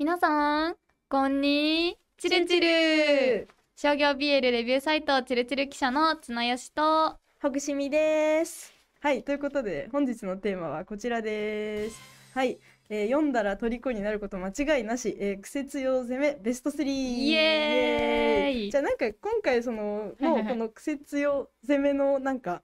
皆さん、こんにちはるちる商業 BL レビューサイトちるちる記者の綱吉とほぐしみです。はい、ということで本日のテーマはこちらです。はい、えー、読んだら虜になること間違いなし、えー、苦節用攻めベスト3イエーイじゃあなんか今回そのもうこの苦節用攻めのなんか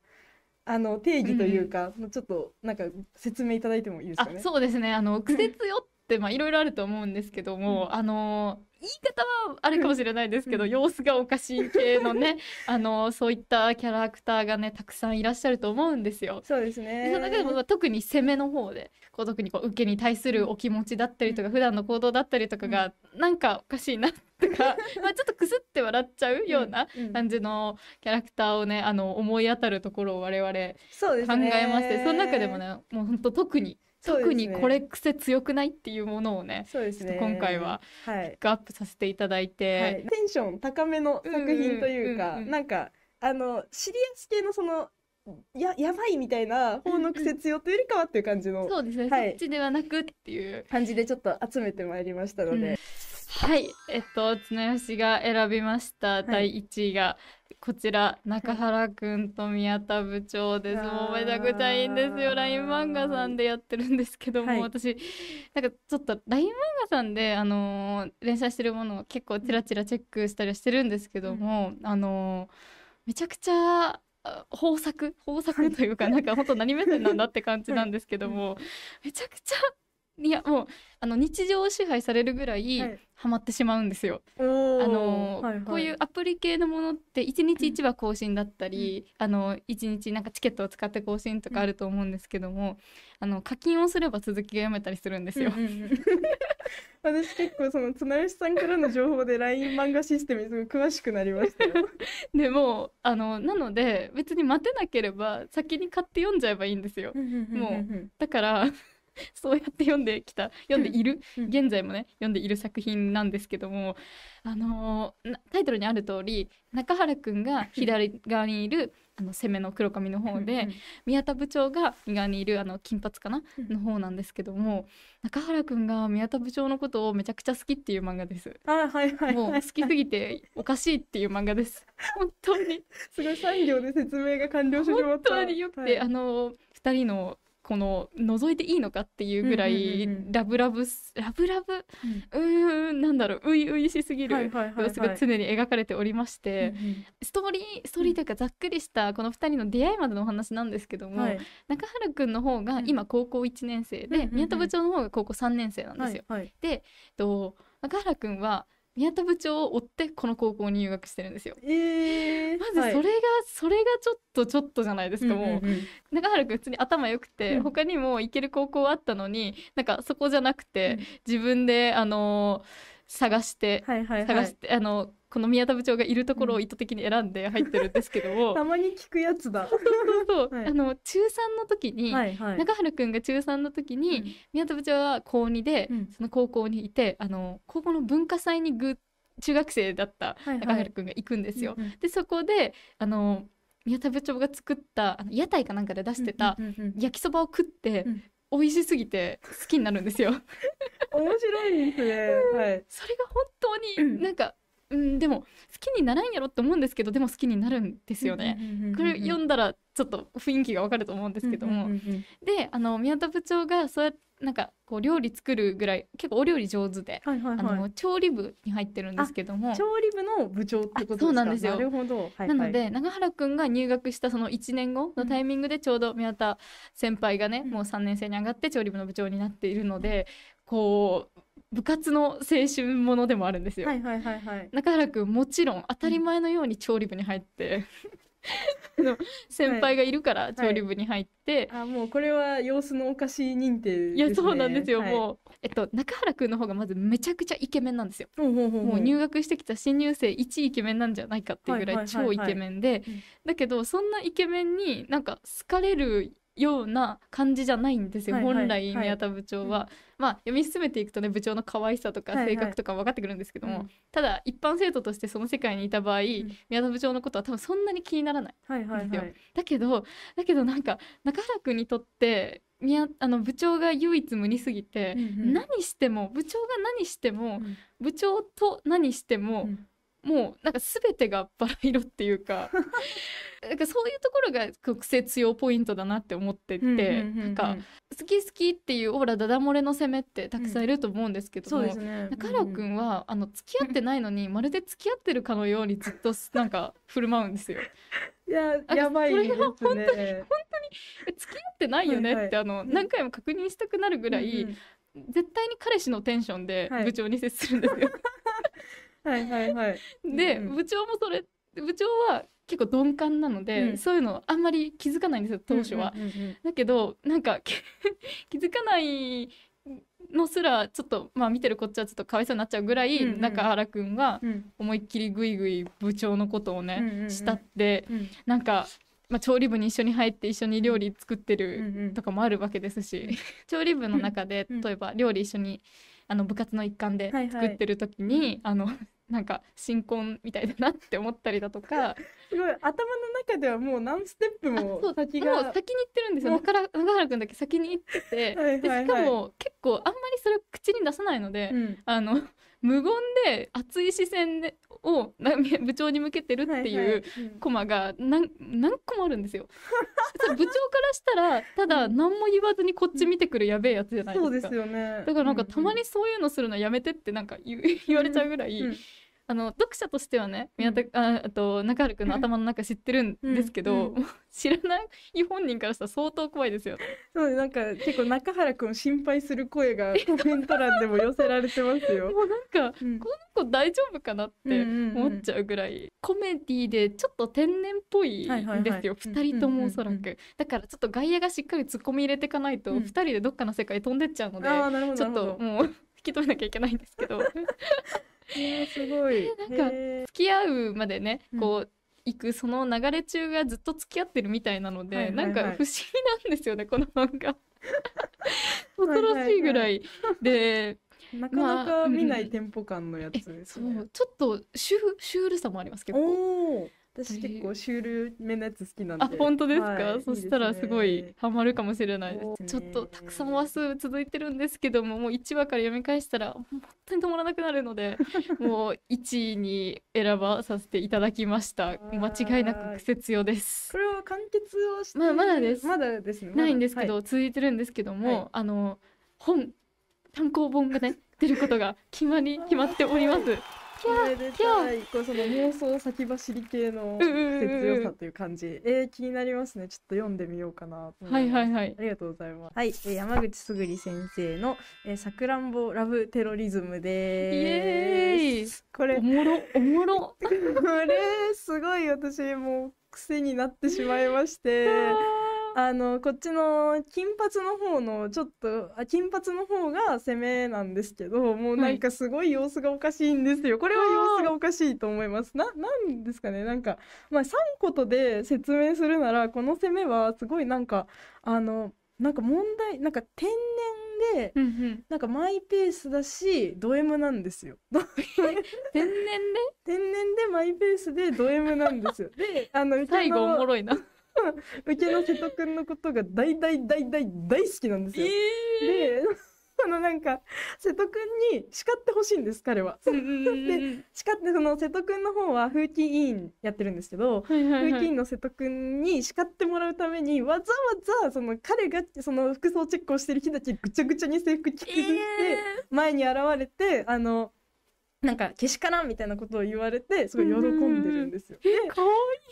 あの定義というか、うん、ちょっとなんか説明いただいてもいいですかね。そうですね。あの苦節用ってまあいろいろあると思うんですけども、うん、あの言い方はあれかもしれないですけど、うん、様子がおかしい系のね あのそういったキャラクターがねたくさんいらっしゃると思うんですよ。そうですねでその中でもま特に攻めの方でこう特にこう受けに対するお気持ちだったりとか、うん、普段の行動だったりとかが、うん、なんかおかしいなってとか まあちょっとくすって笑っちゃうような感じのキャラクターをねあの思い当たるところを我々考えましてそ,、の中でもねもう本当特に特にこれ癖強くないっていうものをね、ね、ちょっと今回はピックアップさせていただいて、はいはい、テンション高めの作品というか、なんかあのシリアス系のそのややばいみたいな方の癖強というよりかはっていう感じの、うんうん、そうですね、はい、そっちではなくっていう感じでちょっと集めてまいりましたので。うんはい、えっと綱吉が選びました、第1位がこちら中原くんと宮田部長です、もうめちゃくちゃいいんですよ LINE 漫画さんでやってるんですけども、はい、私なんかちょっと LINE 漫画さんであのー、連載してるものを結構ちらちらチェックしたりしてるんですけども、うん、あのー、めちゃくちゃ豊作豊作というか、なんか本当何目線なんだって感じなんですけども、めちゃくちゃいやもうあの日常を支配されるぐらいハマってしまうんですよ。はい、あの、はいはい、こういうアプリ系のものって1日1話更新だったり、うん、あの1日なんかチケットを使って更新とかあると思うんですけども、うん、あの課金をすれば続きが読めたりするんですよ。うんうんうん 私結構その綱吉さんからの情報で LINE 漫画システムにすごい詳しくなりましたよ でもあのなので別に待てなければ先に買って読んじゃえばいいんですよもうだから そうやって読んできた読んでいる、現在もね読んでいる作品なんですけども、あのー、タイトルにある通り中原くんが 左側にいるあの攻めの黒髪の方で、宮田部長が右側にいるあの金髪かな、の方なんですけども中原くんが宮田部長のことをめちゃくちゃ好きっていう漫画です。はいはいはい、もう好きすぎておかしいっていう漫画です。本当にすごい産業で説明が完了してしまった。本当によって、はい、あのー、2人のこの覗いていいのかっていうぐらいラブラブ、うんうん、ラブラブうんなんだろうういういしすぎる様子が常に描かれておりまして、ストーリーストーリーというかざっくりしたこの2人の出会いまでのお話なんですけども、はい、中原くんの方が今高校1年生で、うん、宮田部長の方が高校3年生なんですよ。はいはい、で、えっと、中原くんは宮田部長を追ってこの高校に入学してるんですよ。えー、まずそれが、はい、それがちょっとちょっとじゃないですか、もう,、うんうんうん、中原君普通に頭良くて、他にも行ける高校あったのになんかそこじゃなくて、うん、自分であのー、探して、はいはいはい、探してあのーこの宮田部長がいるところを意図的に選んで入ってるんですけども たまに聞くやつだそうそうそう、はい、あの中三の時に、はいはい、中原くんが中三の時に、うん、宮田部長は高二で、うん、その高校にいてあの高校の文化祭にぐ中学生だった中原くんが行くんですよ。はいはい、でそこであの宮田部長が作ったあの屋台かなんかで出してた焼きそばを食って、うんうんうん美味しすぎて好きになるんですよ 面白いですね。はい。それが本当になんかうん、でも好きにならんやろって思うんですけどでも好きになるんですよね。これ読んだらちょっと雰囲気がわかると思うんですけども。であの宮田部長がそうやなんかこう料理作るぐらい結構お料理上手で、あの調理部に入ってるんですけども調理部の部長ってことそうなんですよなるほど、はいはい、なので永原くんが入学したその1年後のタイミングでちょうど宮田先輩がね、うん、もう3年生に上がって調理部の部長になっているので、こう部活の青春ものでもあるんですよ。はいはいはいはい、中原くんもちろん当たり前のように調理部に入って、うん、先輩がいるから調理部に入って、はいはい、あもうこれは様子のおかしい認定、ね、いやそうなんですよ、はい、もう、えっと、中原くんの方がまずめちゃくちゃイケメンなんですよ。ほうほうほうもう入学してきた新入生一イケメンなんじゃないかっていうぐらい超イケメンで、だけどそんなイケメンになんか好かれるような感じじゃないんですよ、はいはい、本来宮田部長は、はい、まあ読み進めていくとね部長の可愛さとか性格とか分かってくるんですけども、はいはい、ただ一般生徒としてその世界にいた場合、うん、宮田部長のことは多分そんなに気にならないんですよ、はいはいはい、だけどだけどなんか中原君にとって宮あの部長が唯一無二すぎて、うんうん、何しても部長が何しても、うん、部長と何しても、うんもうなんか全てがバラ色っていうか なんかそういうところが癖強ポイントだなって思ってて、なんか好き好きっていうオーラダダ漏れの攻めってたくさんいると思うんですけども、うんね、中原くんは、うんあの付き合ってないのに まるで付き合ってるかのようにずっとなんか振る舞うんですよ。いや、やばいですね。本当に、本当に、付き合ってないよねって、はいはい、あの、何回も確認したくなるぐらい、うんうん、絶対に彼氏のテンションで部長に接するんですよ。は いはいはいはい。で、うん部長もそれ部長は結構鈍感なので、うん、そういうのあんまり気づかないんですよ当初は、だけどなんか 気づかないのすらちょっとまあ見てるこっちはちょっとかわいそうになっちゃうぐらい、うんうん、中原くんは思いっきりぐいぐい部長のことをね、うんうんうん、慕って、うん、なんかまあ、調理部に一緒に入って一緒に料理作ってるとかもあるわけですし、うんうん、調理部の中で例えば料理一緒にあの部活の一環で作ってる時に、はいはい、あのなんか新婚みたいだなって思ったりだとかすごい頭の中ではもう何ステップも先がもう先に行ってるんですよだから中原君だけ先に行っててはい、でしかも結構あんまりそれを口に出さないので、うん、あの無言で熱い視線でを部長に向けてるっていうコマが何,、何個もあるんですよ。部長からしたらただ何も言わずにこっち見てくるやべえやつじゃないですか。そうですよね、だからなんかたまにそういうのするのやめてってなんか言,、われちゃうぐらい、あの読者としてはね宮田、うん、ああと中原君の頭の中知ってるんですけど、うんうん、知らない本人からしたら相当怖いですよ。そうなんか結構中原君心配する声がコメント欄でも寄せられてますよ。もうなんか、この子大丈夫かなって思っちゃうぐらい、うんうんうん、コメディでちょっと天然っぽいんですよ、二、はいはい、人ともおそらく、だからちょっと外野がしっかり突っ込み入れていかないと、二人でどっかの世界飛んでっちゃうので、ちょっともう引き止めなきゃいけないんですけど。えすごい。なんか付き合うまでね、こう行くその流れ中がずっと付き合ってるみたいなので、なんか不思議なんですよねこの漫画。恐ろしいぐらい、で。なかなか見ないテンポ感のやつ、ですね。そちょっとシュシュールさもありますけど私結構シュールめのやつ好きなんであ本当ですか、はい、そしたらすごいハマるかもしれないです、ね、ちょっとたくさん話数続いてるんですけどももう1話から読み返したら本当に止まらなくなるので もう1位に選ばさせていただきました間違いなく癖強ですこれは完結をしてまあまだですまだですね、ないんですけど、はい、続いてるんですけども、はい、あの本単行本がね出ることが決まり決まっておりますでいこれその妄想先走り系の強さという感じ、えー、気になりますねちょっと読んでみようかなはいはいはいありがとうございますはい、えー、山口すぐり先生の「さくらんぼラブテロリズム」ですイイエーこれおもろおもろ これすごい私もう癖になってしまいまして あのこっちの金髪の方のちょっとあ金髪の方が攻めなんですけどもうなんかすごい様子がおかしいんですよ、はい、これは様子がおかしいと思いますななんですかねなんかまあ3ことで説明するならこの攻めはすごいなんかあのなんか問題なんか天然で、うんうん、なんかマイペースだしド M なんですよ。天然で天然でマイペースでド M なんですよ。であの最後おもろいな。うちの瀬戸くんのことが大大大大大好きなんですよ。えー、で、そ のなんか、瀬戸くんに叱ってほしいんです、彼は。で、叱って、その瀬戸くんの方は風紀委員やってるんですけど、風紀委員の瀬戸くんに叱ってもらうために、わざわざ、その彼がその服装チェックをしてる日だけぐちゃぐちゃに制服着崩して、前に現れて、あの、なんかけしからんみたいなことを言われてすごい喜んでるんですよ。え可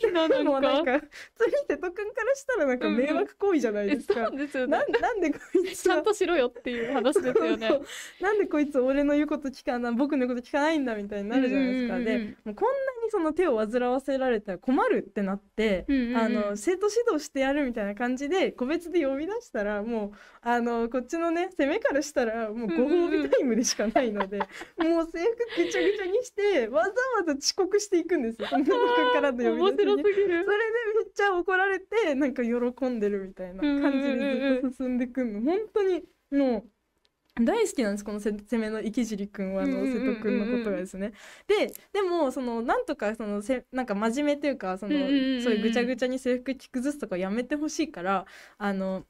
愛いなでもなんかそ通に瀬戸くんからしたらなんか迷惑行為じゃないですか。うん、ですよ、ね、ななんでこいつちゃんとしろよっていう話ですよね。そうそうそうなんでこいつ俺の言うこと聞かない僕の言うこと聞かないんだみたいになるじゃないですか。でもうこんなにその手を煩わせられたら困るってなって、あの生徒指導してやるみたいな感じで個別で呼び出したらもうあのこっちのね攻めからしたらもうご褒美タイムでしかないので、うんうん、もう制服ぐちゃぐちゃにしてわざわざ遅刻していくんですよ それでめっちゃ怒られてなんか喜んでるみたいな感じでずっと進んでくんの本当にもう大好きなんですこの攻めの池尻君はあの瀬戸君のことがですね。ででもそのなんとかそのせなんか真面目というかその、そういうぐちゃぐちゃに制服着崩すとかやめてほしいからあの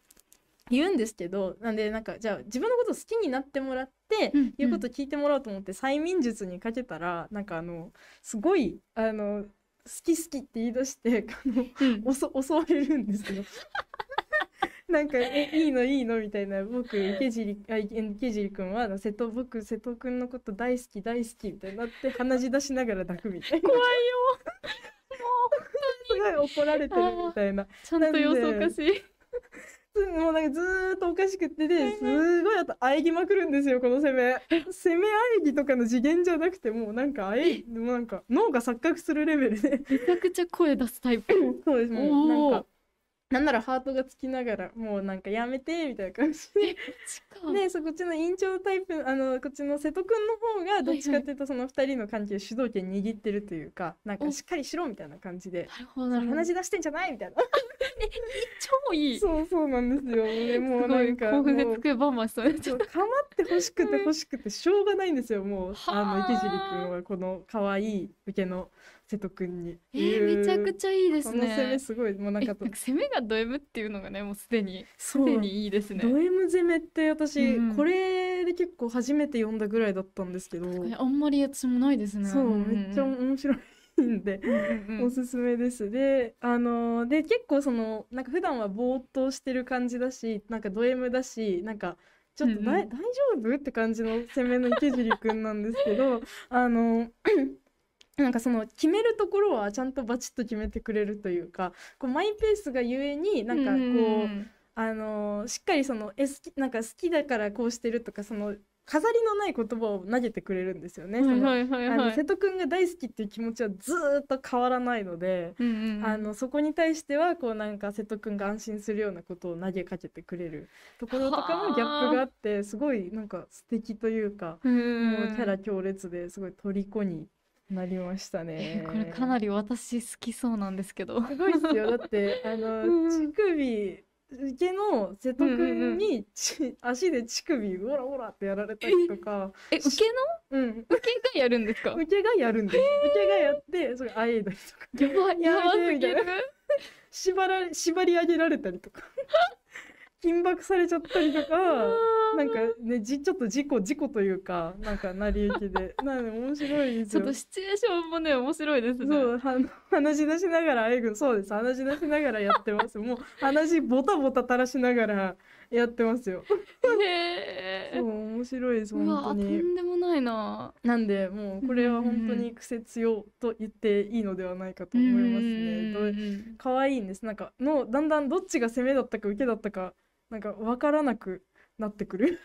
言うんですけどなんでなんかじゃあ自分のこと好きになってもらって言うこと聞いてもらおうと思って催眠術にかけたらなんかあのすごいあの好き好きって言い出して あの、襲われるんですど。なんか「えいいのいいの」みたいな僕池尻池尻君は瀬戸僕瀬戸君のこと大好き大好きみたいになって鼻血出しながら抱くみたいな。怖いよもう すごい怒られてるみたいな。ちゃんと様子おかしい。ももなんかずーっとおかしくってで、すごいあと喘ぎまくるんですよ、この攻め。攻め喘ぎとかの次元じゃなくて、もうなんか喘ぎ、もうなんか脳が錯覚するレベルで。めちゃくちゃ声出すタイプ。そうです、もうなんか。なんならハートがつきながらもうなんかやめてみたいな感じででそこっちの院長タイプあのこっちの瀬戸君の方がどっちかっていうとその2人の関係主導権握ってるというかなんかしっかりしろみたいな感じで話し出してんじゃないみたいな。え超いいそうそうなんですよもうなんか興奮でつくばそうちょっと構ってほしくてほしくてしょうがないんですよもうあの池尻君はこの可愛い受けの瀬戸くんにえー、めちゃくちゃいいですね攻めすごいもうなんか攻めがド M っていうのがねもうすでにすでにいいですねド M 攻めって私、うん、これで結構初めて読んだぐらいだったんですけどあんまりやつもないですねそう、うんめっちゃ面白いんでおすすめですであので結構そのなんか普段はぼーっとしてる感じだしなんかド M だしなんかちょっとだ、うんうん、大丈夫って感じの攻めの池尻くんなんですけどあのなんかその決めるところはちゃんとバチッと決めてくれるというかこうマイペースがゆえになんかこう、うんあのしっかりそのえ好きなんか好きだからこうしてるとかその飾りのない言葉を投げてくれるんですよね。瀬戸君が大好きっていう気持ちはずっと変わらないので、うんうん、あのそこに対してはこうなんか瀬戸君が安心するようなことを投げかけてくれるところとかもギャップがあってすごいなんか素敵というか、うもうキャラ強烈ですごい虜になりましたね。これかなり私好きそうなんですけど。すごいですよ。だってあの、乳首受けの瀬戸君に、うんうん足で乳首ゴラゴラってやられたりとかえ受けの、うん、受けがやるんですか受けがやるんです、受けがやってそれあえいだりとかやばいやばすぎる縛ら縛り上げられたりとか 緊縛されちゃったりとかなんかねじ ちょっと事故事故というかなんか成り行きで なんで面白いですよちょっとシチュエーションもね面白いですねそう話し出しながらあゆそうです話し出しながらやってますもう話ボタボタ垂らしながらやってますよへえ そう面白いです本当にとんでもないななんでもうこれは本当に癖強と言っていいのではないかと思いますね可愛いんですなんかのだんだんどっちが攻めだったか受けだったかなんか分からなくなってくる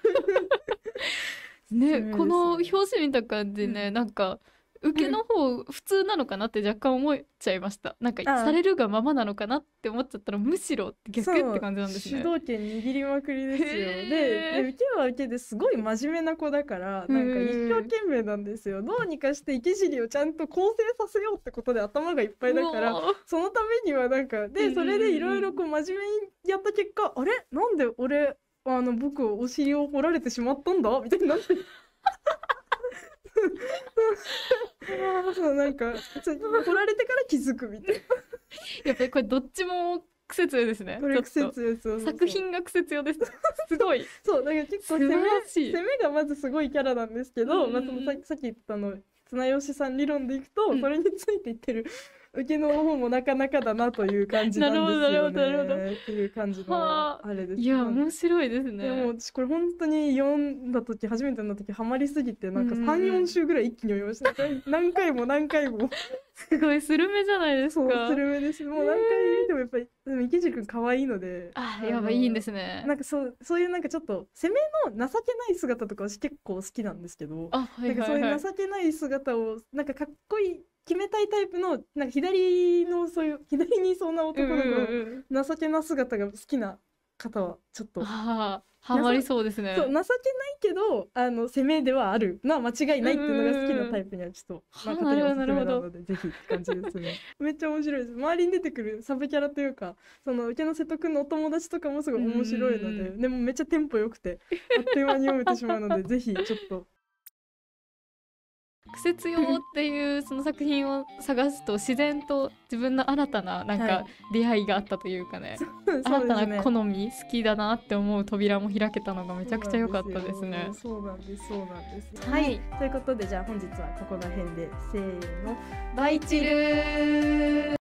ね、ね、この表紙見た感じね、うん、なんか受けの方普通なのかなって若干思っちゃいました、うん、なんかされるがままなのかなって思っちゃったらむしろ逆って感じなんですね主導権握りまくりですよで受けは受けですごい真面目な子だからなんか一生懸命なんですよどうにかして池尻をちゃんと構成させようってことで頭がいっぱいだからそのためにはなんかでそれでいろいろこう真面目にやった結果あれなんで俺あの僕お尻を掘られてしまったんだみたいになってそう なんか掘られてから気づくみたいなやっぱりこれどっちも苦節ですね。これ苦節です。作品が苦節用です。すごい。そう、だから結構攻め、攻めがまずすごいキャラなんですけど、うん、まあ、そのささっき言ったの、綱吉さん理論でいくと、うん、それについていってる受けの方もなかなかだなという感じなんですよね。なるほどなるほどっていう感じのあれです。いや面白いですね。でもこれ本当に読んだ時初めての時ハマりすぎてなんか三四週ぐらい一気に読みました。何回も何回も。すごいスルメじゃないですか。スルメです。もう何回見てもやっぱり、でも池地君可愛いので。あ、やばいいんですね。なんかそうそういうなんかちょっと攻めの情けない姿とか私結構好きなんですけど、あはいはいはい、なんかそういう情けない姿をなんかかっこいい。決めたいタイプのなんか左のそういう左にそうな男の子情けな姿が好きな方はちょっと。はまりそうですね。情けないけどあの攻めではあるなは間違いないっていうのが好きなタイプにはちょっとなるほどなのでぜひって感じですね。めっちゃ面白いです。周りに出てくるサブキャラというかその池の瀬戸くんのお友達とかもすごい面白いのででもめっちゃテンポ良くてあっという間に読めてしまうのでぜひちょっと苦節用っていうその作品を探すと自然と自分の新たななんか出会いがあったというかねはい ね、新たな好み好きだなって思う扉も開けたのがめちゃくちゃ良かったですね。そうなんですそうなんですはい、ということでじゃあ本日はここら辺でせーのバイチル